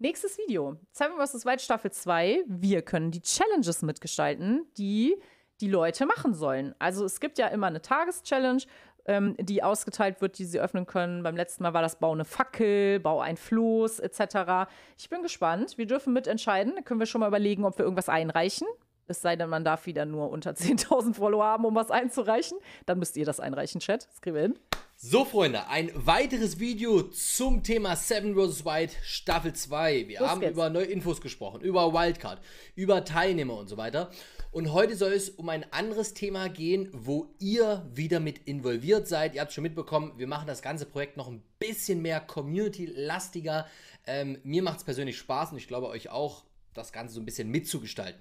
Nächstes Video. Seven vs. Wild Staffel 2. Wir können die Challenges mitgestalten, die die Leute machen sollen. Also es gibt ja immer eine Tageschallenge, ähm, die ausgeteilt wird, die sie öffnen können. Beim letzten Mal war das Bau eine Fackel, Bau ein Floß etc. Ich bin gespannt. Wir dürfen mitentscheiden. Da können wir schon mal überlegen, ob wir irgendwas einreichen. Es sei denn, man darf wieder nur unter 10.000 Follower haben, um was einzureichen. Dann müsst ihr das einreichen, Chat. Das kriegen wir hin. So Freunde, ein weiteres Video zum Thema Seven vs. White Staffel 2. Wir Los haben geht's. über neue Infos gesprochen, über Wildcard, über Teilnehmer und so weiter. Und heute soll es um ein anderes Thema gehen, wo ihr wieder mit involviert seid. Ihr habt schon mitbekommen, wir machen das ganze Projekt noch ein bisschen mehr community-lastiger. Ähm, mir macht es persönlich Spaß und ich glaube euch auch, das Ganze so ein bisschen mitzugestalten.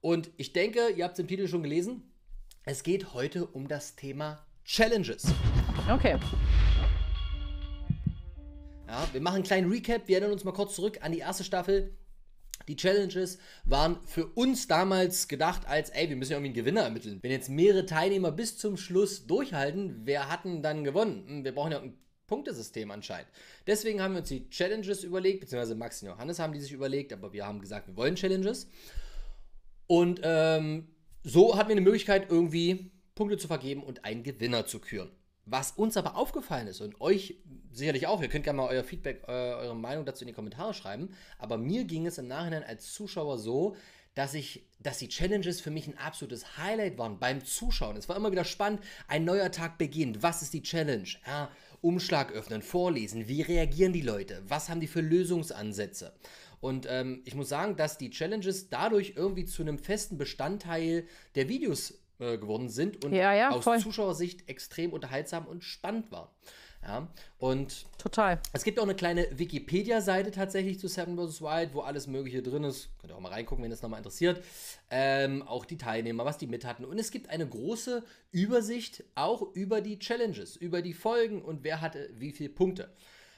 Und ich denke, ihr habt es im Titel schon gelesen, es geht heute um das Thema Challenges. Okay. Ja, wir machen einen kleinen Recap. Wir erinnern uns mal kurz zurück an die erste Staffel. Die Challenges waren für uns damals gedacht als, ey, wir müssen ja irgendwie einen Gewinner ermitteln. Wenn jetzt mehrere Teilnehmer bis zum Schluss durchhalten, wer hat denn dann gewonnen? Hm, wir brauchen ja ein Punktesystem anscheinend. Deswegen haben wir uns die Challenges überlegt, beziehungsweise Max und Johannes haben die sich überlegt, aber wir haben gesagt, wir wollen Challenges. Und ähm, so hatten wir eine Möglichkeit, irgendwie Punkte zu vergeben und einen Gewinner zu küren. Was uns aber aufgefallen ist und euch sicherlich auch, ihr könnt gerne mal euer Feedback, äh, eure Meinung dazu in die Kommentare schreiben, aber mir ging es im Nachhinein als Zuschauer so, dass ich, dass die Challenges für mich ein absolutes Highlight waren beim Zuschauen. Es war immer wieder spannend, ein neuer Tag beginnt. Was ist die Challenge? Ja, Umschlag öffnen, vorlesen, wie reagieren die Leute? Was haben die für Lösungsansätze? Und ähm, ich muss sagen, dass die Challenges dadurch irgendwie zu einem festen Bestandteil der Videos äh, geworden sind und ja, ja, aus voll. Zuschauersicht extrem unterhaltsam und spannend waren. Ja, und total. Es gibt auch eine kleine Wikipedia-Seite tatsächlich zu Seven vs. Wild, wo alles Mögliche drin ist. Könnt ihr auch mal reingucken, wenn es nochmal interessiert. Ähm, auch die Teilnehmer, was die mit hatten. Und es gibt eine große Übersicht auch über die Challenges, über die Folgen und wer hatte wie viele Punkte.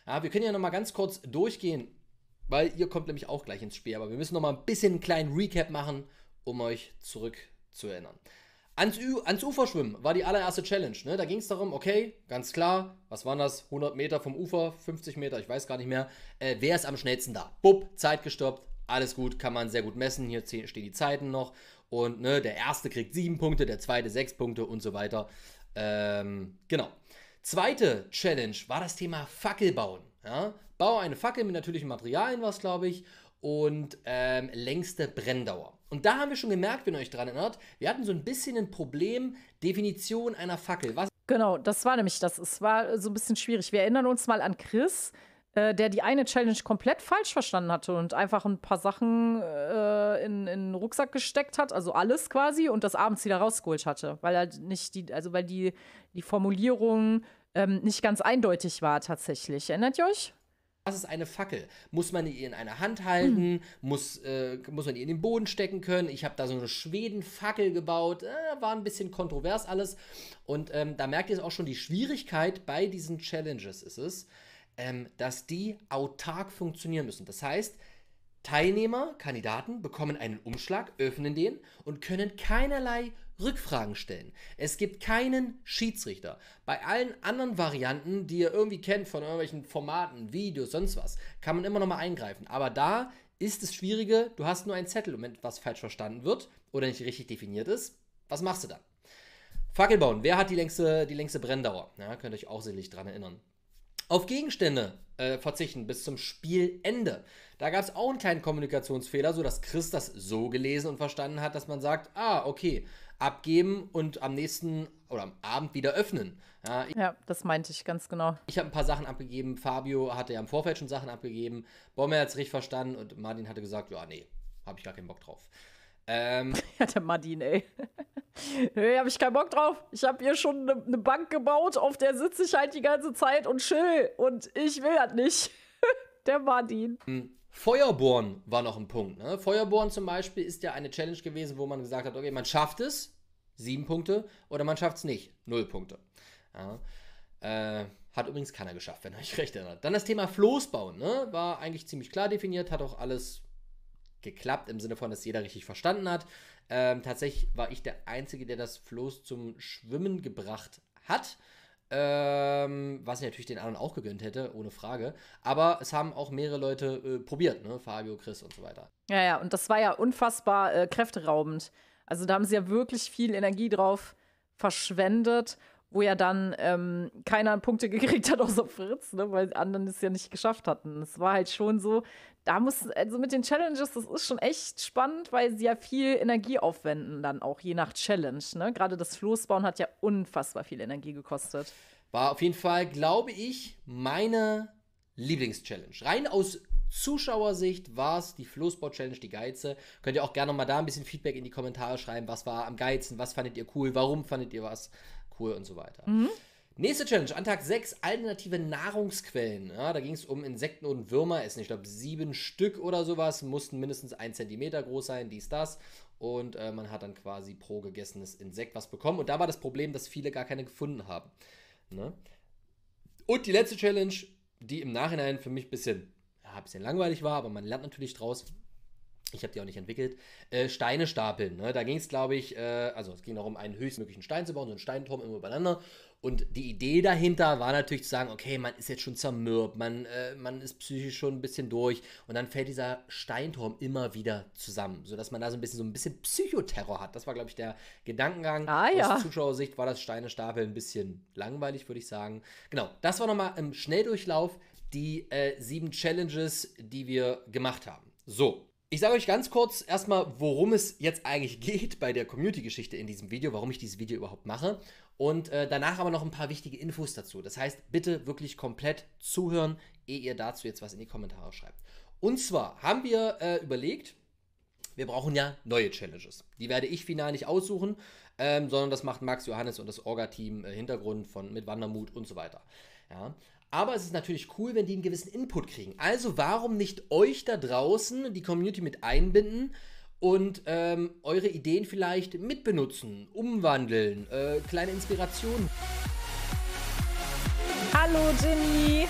Ja, wir können ja nochmal ganz kurz durchgehen, weil ihr kommt nämlich auch gleich ins Spiel. Aber wir müssen nochmal ein bisschen einen kleinen Recap machen, um euch zurück zu erinnern. Ans, U ans Ufer schwimmen war die allererste Challenge. Ne? Da ging es darum, okay, ganz klar, was waren das? 100 Meter vom Ufer, 50 Meter, ich weiß gar nicht mehr. Äh, wer ist am schnellsten da? Bub, Zeit gestoppt, alles gut, kann man sehr gut messen. Hier stehen die Zeiten noch. Und ne, der erste kriegt sieben Punkte, der zweite sechs Punkte und so weiter. Ähm, genau. Zweite Challenge war das Thema Fackel bauen. Ja? Bau eine Fackel mit natürlichen Materialien, was glaube ich und ähm, längste Brenndauer. Und da haben wir schon gemerkt, wenn ihr euch dran erinnert, wir hatten so ein bisschen ein Problem, Definition einer Fackel. Was genau, das war nämlich das. Es war äh, so ein bisschen schwierig. Wir erinnern uns mal an Chris, äh, der die eine Challenge komplett falsch verstanden hatte und einfach ein paar Sachen äh, in, in den Rucksack gesteckt hat, also alles quasi, und das abends wieder rausgeholt hatte, weil halt nicht die, also weil die, die Formulierung ähm, nicht ganz eindeutig war tatsächlich. Erinnert ihr euch? Was ist eine Fackel? Muss man die in einer Hand halten? Mhm. Muss, äh, muss man die in den Boden stecken können? Ich habe da so eine Schwedenfackel gebaut. Äh, war ein bisschen kontrovers alles. Und ähm, da merkt ihr es auch schon, die Schwierigkeit bei diesen Challenges ist es, ähm, dass die autark funktionieren müssen. Das heißt, Teilnehmer, Kandidaten bekommen einen Umschlag, öffnen den und können keinerlei Rückfragen stellen. Es gibt keinen Schiedsrichter. Bei allen anderen Varianten, die ihr irgendwie kennt von irgendwelchen Formaten, Videos, sonst was, kann man immer noch mal eingreifen. Aber da ist es Schwierige, du hast nur einen Zettel und wenn etwas falsch verstanden wird oder nicht richtig definiert ist, was machst du dann? Fackel bauen. Wer hat die längste, die längste Brenndauer? Ja, könnt ihr euch auch sicherlich daran erinnern. Auf Gegenstände äh, verzichten bis zum Spielende. Da gab es auch einen kleinen Kommunikationsfehler, sodass Chris das so gelesen und verstanden hat, dass man sagt, ah, okay, abgeben und am nächsten oder am Abend wieder öffnen. Ja, ja das meinte ich ganz genau. Ich habe ein paar Sachen abgegeben. Fabio hatte ja im Vorfeld schon Sachen abgegeben. Bommel hat es richtig verstanden und Martin hatte gesagt: Ja, nee, habe ich gar keinen Bock drauf. Ähm, ja, der Martin, ey. nee, habe ich keinen Bock drauf. Ich habe hier schon eine ne Bank gebaut, auf der sitze ich halt die ganze Zeit und chill. Und ich will das halt nicht. der Martin. Ähm, Feuerbohren war noch ein Punkt. Ne? Feuerborn zum Beispiel ist ja eine Challenge gewesen, wo man gesagt hat, okay, man schafft es, sieben Punkte, oder man schafft es nicht, null Punkte. Ja. Äh, hat übrigens keiner geschafft, wenn er euch recht erinnert. Dann das Thema Floßbauen, ne? war eigentlich ziemlich klar definiert, hat auch alles geklappt, im Sinne von, dass jeder richtig verstanden hat. Ähm, tatsächlich war ich der Einzige, der das Floß zum Schwimmen gebracht hat. Ähm, was ich natürlich den anderen auch gegönnt hätte, ohne Frage. Aber es haben auch mehrere Leute äh, probiert, ne? Fabio, Chris und so weiter. Ja, ja, und das war ja unfassbar äh, kräfteraubend. Also da haben sie ja wirklich viel Energie drauf verschwendet wo ja dann ähm, keiner Punkte gekriegt hat, außer Fritz, ne, weil die anderen es ja nicht geschafft hatten. Es war halt schon so, da muss, also mit den Challenges, das ist schon echt spannend, weil sie ja viel Energie aufwenden dann auch, je nach Challenge. Ne? Gerade das Floßbauen hat ja unfassbar viel Energie gekostet. War auf jeden Fall, glaube ich, meine Lieblingschallenge. Rein aus Zuschauersicht war es die Floßbau Challenge, die Geize. Könnt ihr auch gerne mal da ein bisschen Feedback in die Kommentare schreiben. Was war am Geizen? Was fandet ihr cool? Warum fandet ihr was? Kohl und so weiter. Mhm. Nächste Challenge, an Tag 6, alternative Nahrungsquellen. Ja, da ging es um Insekten und Würmer essen. Ich glaube, sieben Stück oder sowas, mussten mindestens ein Zentimeter groß sein, dies, das. Und äh, man hat dann quasi pro gegessenes Insekt was bekommen. Und da war das Problem, dass viele gar keine gefunden haben. Ne? Und die letzte Challenge, die im Nachhinein für mich ein bisschen, ja, ein bisschen langweilig war, aber man lernt natürlich draus, ich habe die auch nicht entwickelt. Äh, Steine stapeln. Ne? Da ging es, glaube ich, äh, also es ging darum, einen höchstmöglichen Stein zu bauen, so einen Steinturm immer übereinander. Und die Idee dahinter war natürlich zu sagen, okay, man ist jetzt schon zermürbt, man, äh, man ist psychisch schon ein bisschen durch. Und dann fällt dieser Steinturm immer wieder zusammen, sodass man da so ein bisschen so ein bisschen Psychoterror hat. Das war, glaube ich, der Gedankengang. Ah, ja. Aus Zuschauersicht war das Steine stapeln ein bisschen langweilig, würde ich sagen. Genau, das war nochmal im Schnelldurchlauf die äh, sieben Challenges, die wir gemacht haben. So, ich sage euch ganz kurz erstmal, worum es jetzt eigentlich geht bei der Community-Geschichte in diesem Video, warum ich dieses Video überhaupt mache und äh, danach aber noch ein paar wichtige Infos dazu. Das heißt, bitte wirklich komplett zuhören, ehe ihr dazu jetzt was in die Kommentare schreibt. Und zwar haben wir äh, überlegt, wir brauchen ja neue Challenges. Die werde ich final nicht aussuchen, ähm, sondern das macht Max Johannes und das Orga-Team äh, Hintergrund von mit Wandermut und so weiter. Ja. Aber es ist natürlich cool, wenn die einen gewissen Input kriegen. Also warum nicht euch da draußen, die Community mit einbinden und ähm, eure Ideen vielleicht mitbenutzen, umwandeln, äh, kleine Inspirationen. Hallo Jenny.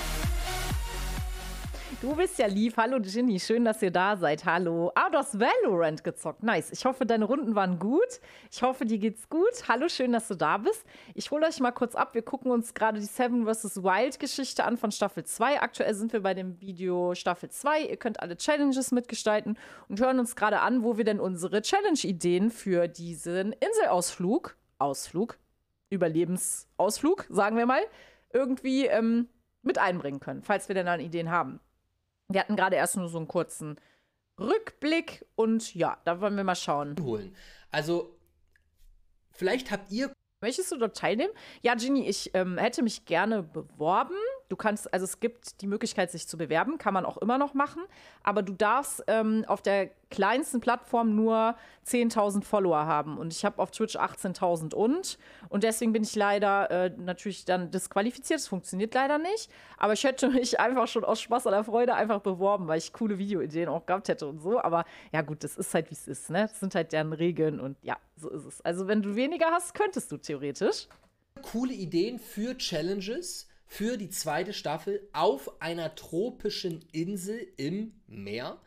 Du bist ja lieb. Hallo Ginny, schön, dass ihr da seid. Hallo. Ah, du hast Valorant gezockt. Nice. Ich hoffe, deine Runden waren gut. Ich hoffe, dir geht's gut. Hallo, schön, dass du da bist. Ich hole euch mal kurz ab. Wir gucken uns gerade die Seven vs. Wild Geschichte an von Staffel 2. Aktuell sind wir bei dem Video Staffel 2. Ihr könnt alle Challenges mitgestalten und hören uns gerade an, wo wir denn unsere Challenge-Ideen für diesen Inselausflug, Ausflug, Überlebensausflug, sagen wir mal, irgendwie ähm, mit einbringen können, falls wir denn dann Ideen haben. Wir hatten gerade erst nur so einen kurzen Rückblick und ja, da wollen wir mal schauen. Holen. Also, vielleicht habt ihr. Möchtest du dort teilnehmen? Ja, Ginny, ich ähm, hätte mich gerne beworben. Du kannst, also es gibt die Möglichkeit, sich zu bewerben, kann man auch immer noch machen, aber du darfst ähm, auf der kleinsten Plattform nur 10.000 Follower haben und ich habe auf Twitch 18.000 und und deswegen bin ich leider äh, natürlich dann disqualifiziert, das funktioniert leider nicht, aber ich hätte mich einfach schon aus Spaß oder Freude einfach beworben, weil ich coole Videoideen auch gehabt hätte und so, aber ja gut, das ist halt wie es ist, ne? Das sind halt deren Regeln und ja, so ist es. Also wenn du weniger hast, könntest du theoretisch coole Ideen für Challenges für die zweite Staffel auf einer tropischen Insel im Meer.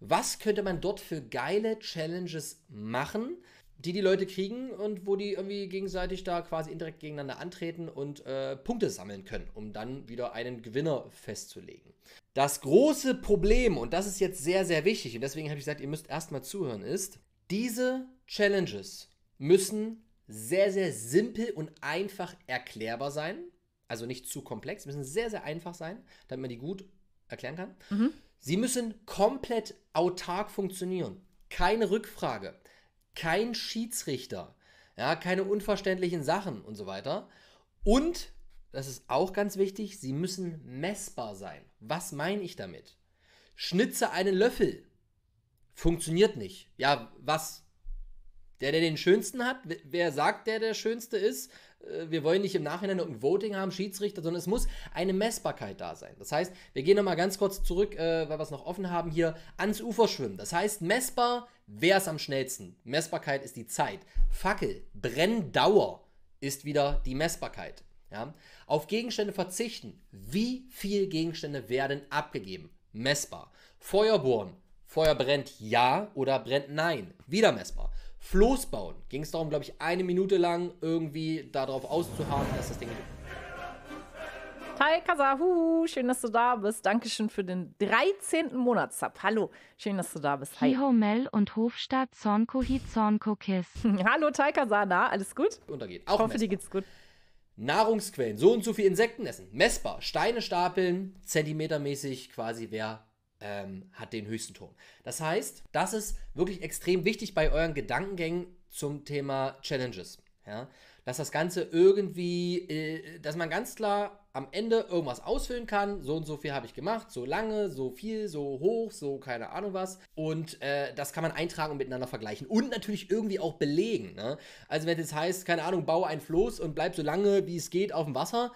Was könnte man dort für geile Challenges machen, die die Leute kriegen und wo die irgendwie gegenseitig da quasi indirekt gegeneinander antreten und äh, Punkte sammeln können, um dann wieder einen Gewinner festzulegen. Das große Problem, und das ist jetzt sehr, sehr wichtig, und deswegen habe ich gesagt, ihr müsst erstmal zuhören, ist, diese Challenges müssen sehr, sehr simpel und einfach erklärbar sein also nicht zu komplex, müssen sehr, sehr einfach sein, damit man die gut erklären kann. Mhm. Sie müssen komplett autark funktionieren. Keine Rückfrage, kein Schiedsrichter, ja, keine unverständlichen Sachen und so weiter. Und, das ist auch ganz wichtig, sie müssen messbar sein. Was meine ich damit? Schnitze einen Löffel. Funktioniert nicht. Ja, was? Der, der den schönsten hat? Wer sagt, der der schönste ist? Äh, wir wollen nicht im Nachhinein ein Voting haben, Schiedsrichter, sondern es muss eine Messbarkeit da sein. Das heißt, wir gehen nochmal ganz kurz zurück, äh, weil wir es noch offen haben, hier ans Ufer schwimmen. Das heißt, messbar, wer ist am schnellsten? Messbarkeit ist die Zeit. Fackel, Brenndauer ist wieder die Messbarkeit. Ja? Auf Gegenstände verzichten. Wie viele Gegenstände werden abgegeben? Messbar. Feuer bohren. Feuer brennt ja oder brennt nein. Wieder messbar. Floß bauen. Ging es darum, glaube ich, eine Minute lang irgendwie darauf auszuharren, dass das Ding... Hi huhu, schön, dass du da bist. Dankeschön für den 13. Monatssub. Hallo, schön, dass du da bist. Hi. Hihomel und Hofstadt Zornkohi Zornkokiss. Hallo Taikasa, Kasana, alles gut? Untergeht. Auch ich hoffe, messbar. dir geht's gut. Nahrungsquellen, so und so viel Insekten essen, messbar. Steine stapeln, zentimetermäßig quasi, wer ähm, hat den höchsten Turm. Das heißt, das ist wirklich extrem wichtig bei euren Gedankengängen zum Thema Challenges. Ja? Dass das Ganze irgendwie, äh, dass man ganz klar am Ende irgendwas ausfüllen kann. So und so viel habe ich gemacht, so lange, so viel, so hoch, so keine Ahnung was. Und äh, das kann man eintragen und miteinander vergleichen. Und natürlich irgendwie auch belegen. Ne? Also wenn es jetzt heißt, keine Ahnung, baue ein Floß und bleib so lange, wie es geht, auf dem Wasser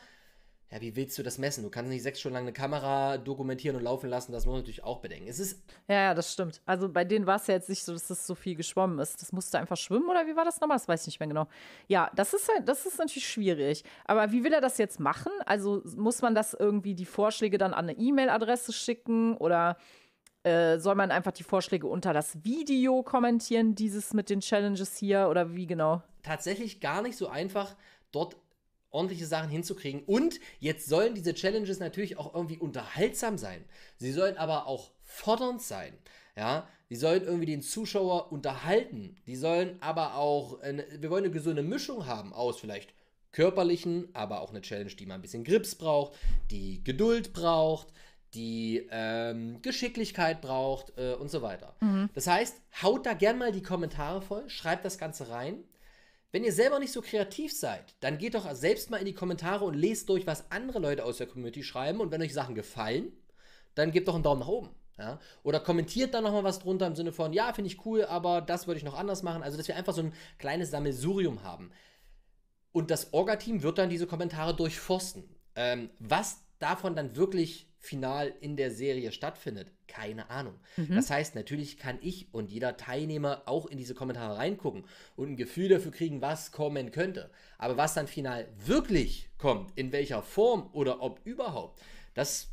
ja, wie willst du das messen? Du kannst nicht sechs Stunden lang eine Kamera dokumentieren und laufen lassen, das muss man natürlich auch bedenken. Es ist ja, ja, das stimmt. Also bei denen war es ja jetzt nicht so, dass das so viel geschwommen ist. Das musste einfach schwimmen oder wie war das nochmal? Das weiß ich nicht mehr genau. Ja, das ist halt, das ist natürlich schwierig. Aber wie will er das jetzt machen? Also muss man das irgendwie die Vorschläge dann an eine E-Mail-Adresse schicken oder äh, soll man einfach die Vorschläge unter das Video kommentieren, dieses mit den Challenges hier oder wie genau? Tatsächlich gar nicht so einfach. Dort ordentliche Sachen hinzukriegen. Und jetzt sollen diese Challenges natürlich auch irgendwie unterhaltsam sein. Sie sollen aber auch fordernd sein. Ja, die sollen irgendwie den Zuschauer unterhalten. Die sollen aber auch, eine, wir wollen eine gesunde Mischung haben aus vielleicht körperlichen, aber auch eine Challenge, die mal ein bisschen Grips braucht, die Geduld braucht, die ähm, Geschicklichkeit braucht äh, und so weiter. Mhm. Das heißt, haut da gern mal die Kommentare voll, schreibt das Ganze rein. Wenn ihr selber nicht so kreativ seid, dann geht doch selbst mal in die Kommentare und lest durch, was andere Leute aus der Community schreiben. Und wenn euch Sachen gefallen, dann gebt doch einen Daumen nach oben. Ja? Oder kommentiert dann nochmal was drunter im Sinne von, ja, finde ich cool, aber das würde ich noch anders machen. Also, dass wir einfach so ein kleines Sammelsurium haben. Und das Orga-Team wird dann diese Kommentare durchforsten. Ähm, was davon dann wirklich final in der Serie stattfindet? Keine Ahnung. Mhm. Das heißt, natürlich kann ich und jeder Teilnehmer auch in diese Kommentare reingucken und ein Gefühl dafür kriegen, was kommen könnte. Aber was dann final wirklich kommt, in welcher Form oder ob überhaupt, das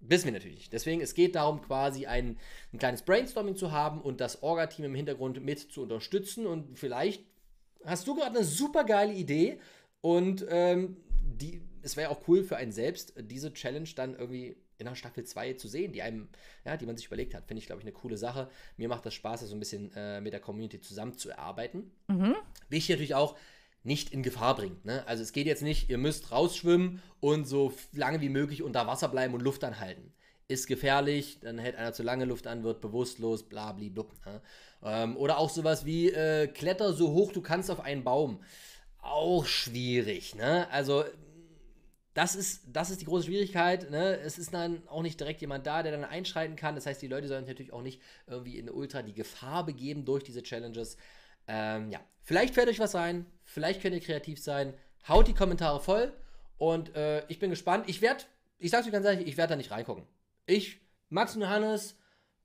wissen wir natürlich nicht. Deswegen, es geht darum, quasi ein, ein kleines Brainstorming zu haben und das Orga-Team im Hintergrund mit zu unterstützen. Und vielleicht hast du gerade eine super geile Idee und ähm, die es wäre auch cool für einen selbst, äh, diese Challenge dann irgendwie in der Staffel 2 zu sehen, die einem, ja, die man sich überlegt hat. Finde ich, glaube ich, eine coole Sache. Mir macht das Spaß, das so ein bisschen äh, mit der Community zusammenzuarbeiten. Mhm. Wichtig natürlich auch, nicht in Gefahr bringt. Ne? Also es geht jetzt nicht, ihr müsst rausschwimmen und so lange wie möglich unter Wasser bleiben und Luft anhalten. Ist gefährlich, dann hält einer zu lange Luft an, wird bewusstlos, bla bla bla. Ne? Ähm, oder auch sowas wie äh, Kletter so hoch du kannst auf einen Baum. Auch schwierig, ne? Also das ist, das ist die große Schwierigkeit. Ne? Es ist dann auch nicht direkt jemand da, der dann einschreiten kann. Das heißt, die Leute sollen sich natürlich auch nicht irgendwie in Ultra die Gefahr begeben durch diese Challenges. Ähm, ja, vielleicht fällt euch was ein, vielleicht könnt ihr kreativ sein. Haut die Kommentare voll und äh, ich bin gespannt. Ich werde, ich sag's euch ganz ehrlich, ich werde da nicht reingucken. Ich, Max und Johannes,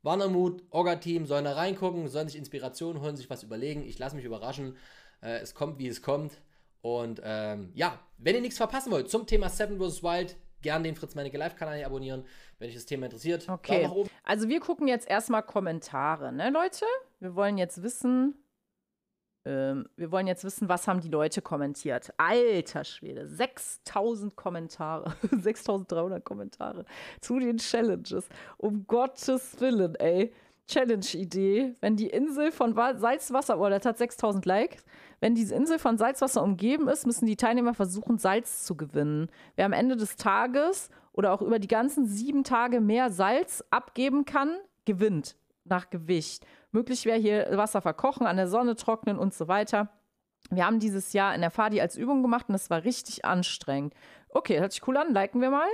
Wannermut, Orga-Team sollen da reingucken, sollen sich Inspiration holen, sich was überlegen. Ich lasse mich überraschen. Äh, es kommt, wie es kommt. Und ähm, ja, wenn ihr nichts verpassen wollt zum Thema Seven vs. Wild, gern den Fritz Meinecke Live-Kanal abonnieren, wenn euch das Thema interessiert. Okay. Also wir gucken jetzt erstmal Kommentare, ne, Leute? Wir wollen jetzt wissen, ähm, wir wollen jetzt wissen, was haben die Leute kommentiert. Alter Schwede, 6000 Kommentare, 6300 Kommentare zu den Challenges. Um Gottes Willen, ey. Challenge-Idee, wenn die Insel von Salzwasser, oder oh, hat 6000 Likes, wenn diese Insel von Salzwasser umgeben ist, müssen die Teilnehmer versuchen, Salz zu gewinnen. Wer am Ende des Tages oder auch über die ganzen sieben Tage mehr Salz abgeben kann, gewinnt nach Gewicht. Möglich wäre hier Wasser verkochen, an der Sonne trocknen und so weiter. Wir haben dieses Jahr in der Fadi als Übung gemacht und es war richtig anstrengend. Okay, hört sich cool an, liken wir mal.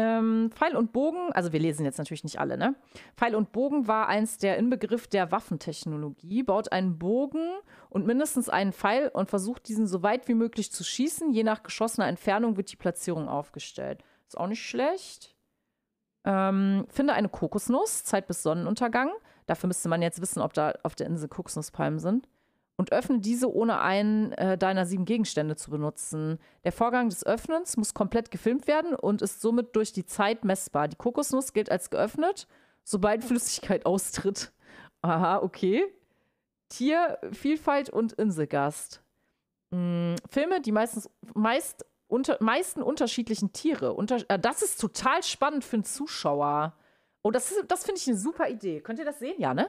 Ähm, Pfeil und Bogen, also wir lesen jetzt natürlich nicht alle, ne? Pfeil und Bogen war einst der Inbegriff der Waffentechnologie, baut einen Bogen und mindestens einen Pfeil und versucht diesen so weit wie möglich zu schießen. Je nach geschossener Entfernung wird die Platzierung aufgestellt. Ist auch nicht schlecht. Ähm, finde eine Kokosnuss, Zeit bis Sonnenuntergang. Dafür müsste man jetzt wissen, ob da auf der Insel Kokosnusspalmen sind und öffne diese ohne einen äh, deiner sieben Gegenstände zu benutzen. Der Vorgang des Öffnens muss komplett gefilmt werden und ist somit durch die Zeit messbar. Die Kokosnuss gilt als geöffnet, sobald Flüssigkeit austritt. Aha, okay. Tiervielfalt und Inselgast. Mhm. Filme, die meistens meist unter, meisten unterschiedlichen Tiere. Unter, äh, das ist total spannend für einen Zuschauer. Oh, das, das finde ich eine super Idee. Könnt ihr das sehen? Ja, ne?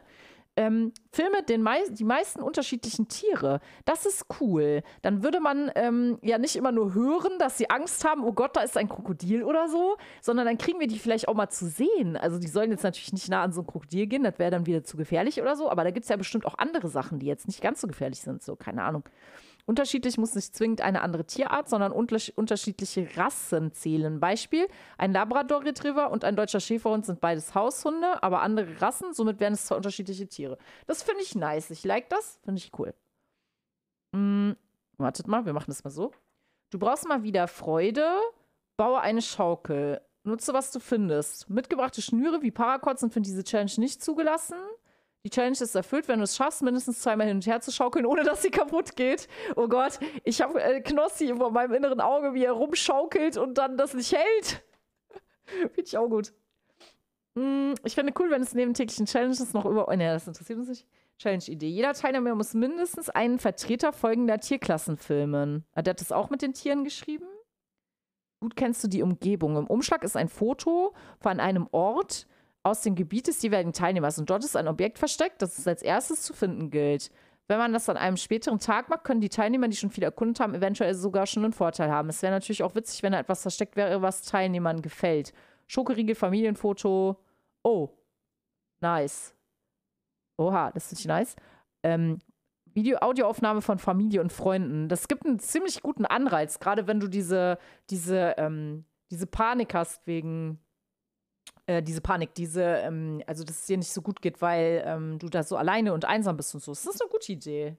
ähm, filme den mei die meisten unterschiedlichen Tiere. Das ist cool. Dann würde man ähm, ja nicht immer nur hören, dass sie Angst haben, oh Gott, da ist ein Krokodil oder so, sondern dann kriegen wir die vielleicht auch mal zu sehen. Also die sollen jetzt natürlich nicht nah an so ein Krokodil gehen, das wäre dann wieder zu gefährlich oder so, aber da gibt es ja bestimmt auch andere Sachen, die jetzt nicht ganz so gefährlich sind, so keine Ahnung. Unterschiedlich muss nicht zwingend eine andere Tierart, sondern unterschiedliche Rassen zählen. Beispiel: Ein Labrador Retriever und ein deutscher Schäferhund sind beides Haushunde, aber andere Rassen, somit wären es zwei unterschiedliche Tiere. Das finde ich nice. Ich like das, finde ich cool. Hm, wartet mal, wir machen das mal so. Du brauchst mal wieder Freude, baue eine Schaukel. Nutze, was du findest. Mitgebrachte Schnüre wie Paracord sind für diese Challenge nicht zugelassen. Die Challenge ist erfüllt, wenn du es schaffst, mindestens zweimal hin und her zu schaukeln, ohne dass sie kaputt geht. Oh Gott, ich habe äh, Knossi vor meinem inneren Auge, wie er rumschaukelt und dann das nicht hält. Finde ich auch gut. Mm, ich fände cool, wenn es neben täglichen Challenges noch über. Oh, ne, das interessiert uns nicht. Challenge-Idee. Jeder Teilnehmer muss mindestens einen Vertreter folgender Tierklassen filmen. Hat er das auch mit den Tieren geschrieben? Gut kennst du die Umgebung. Im Umschlag ist ein Foto von einem Ort, aus dem Gebiet des jeweiligen Teilnehmers. Also und dort ist ein Objekt versteckt, das es als erstes zu finden gilt. Wenn man das an einem späteren Tag macht, können die Teilnehmer, die schon viel erkundet haben, eventuell sogar schon einen Vorteil haben. Es wäre natürlich auch witzig, wenn da etwas versteckt wäre, was Teilnehmern gefällt. Schokoriegel, Familienfoto. Oh, nice. Oha, das ist nice. Ähm, Video-Audioaufnahme von Familie und Freunden. Das gibt einen ziemlich guten Anreiz, gerade wenn du diese, diese, ähm, diese Panik hast wegen äh, diese Panik, diese, ähm, also dass es dir nicht so gut geht, weil ähm, du da so alleine und einsam bist und so. Das ist eine gute Idee.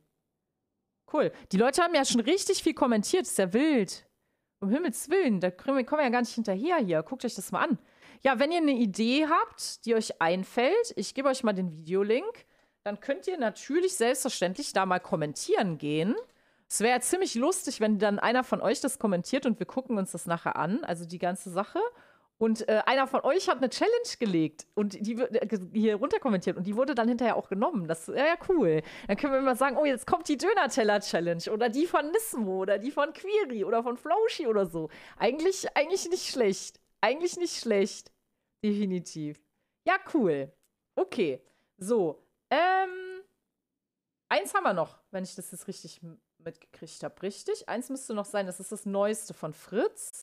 Cool. Die Leute haben ja schon richtig viel kommentiert, ist ja wild. Um Himmels Willen, da kommen wir ja gar nicht hinterher hier. Guckt euch das mal an. Ja, wenn ihr eine Idee habt, die euch einfällt, ich gebe euch mal den Videolink, dann könnt ihr natürlich selbstverständlich da mal kommentieren gehen. Es wäre ja ziemlich lustig, wenn dann einer von euch das kommentiert und wir gucken uns das nachher an, also die ganze Sache. Und äh, einer von euch hat eine Challenge gelegt und die wird äh, hier runterkommentiert und die wurde dann hinterher auch genommen. Das ist ja, cool. Dann können wir immer sagen, oh, jetzt kommt die Döner-Teller-Challenge oder die von Nismo oder die von Query oder von Flaushi oder so. Eigentlich, eigentlich nicht schlecht. Eigentlich nicht schlecht. Definitiv. Ja, cool. Okay. So. Ähm, eins haben wir noch, wenn ich das jetzt richtig mitgekriegt habe. Richtig? Eins müsste noch sein. Das ist das Neueste von Fritz.